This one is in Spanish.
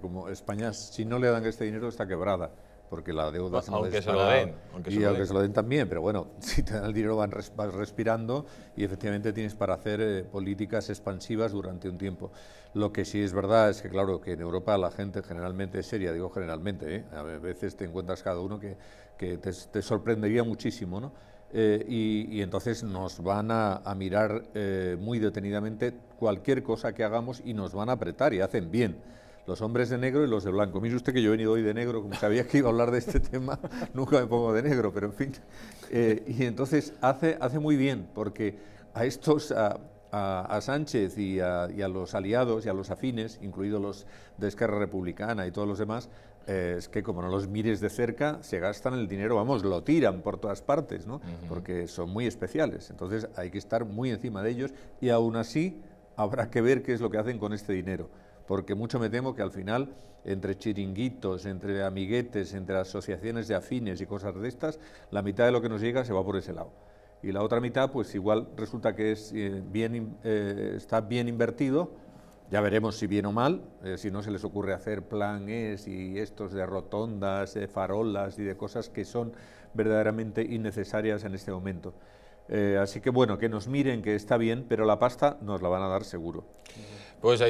como España, si no le dan este dinero, está quebrada, porque la deuda... aunque se lo den. Aunque aunque se lo den también, pero bueno, si te dan el dinero vas, respirando y efectivamente tienes para hacer eh, políticas expansivas durante un tiempo. Lo que sí es verdad es que, claro, que en Europa la gente generalmente es seria, digo generalmente, ¿eh? a veces te encuentras cada uno que, te, sorprendería muchísimo, ¿no? Eh, y, entonces nos van a, mirar muy detenidamente cualquier cosa que hagamos y nos van a apretar y hacen bien los hombres de negro y los de blanco. Mire usted que yo he venido hoy de negro, como sabía que iba a hablar de este tema, nunca me pongo de negro, pero en fin. Eh, y entonces hace, hace muy bien, porque a estos, a, a, Sánchez y a, a, los aliados y a los afines, incluidos los de Esquerra Republicana y todos los demás, eh, es que como no los mires de cerca, se gastan el dinero, vamos, lo tiran por todas partes, ¿no? Porque son muy especiales. Entonces hay que estar muy encima de ellos y aún así habrá que ver qué es lo que hacen con este dinero porque mucho me temo que al final, entre chiringuitos, entre amiguetes, entre asociaciones de afines y cosas de estas, la mitad de lo que nos llega se va por ese lado. Y la otra mitad, pues igual resulta que es, eh, bien, eh, está bien invertido, ya veremos si bien o mal, eh, si no se les ocurre hacer planes y estos de rotondas, de farolas y de cosas que son verdaderamente innecesarias en este momento. así que bueno, que nos miren, que está bien, pero la pasta nos la van a dar seguro. Pues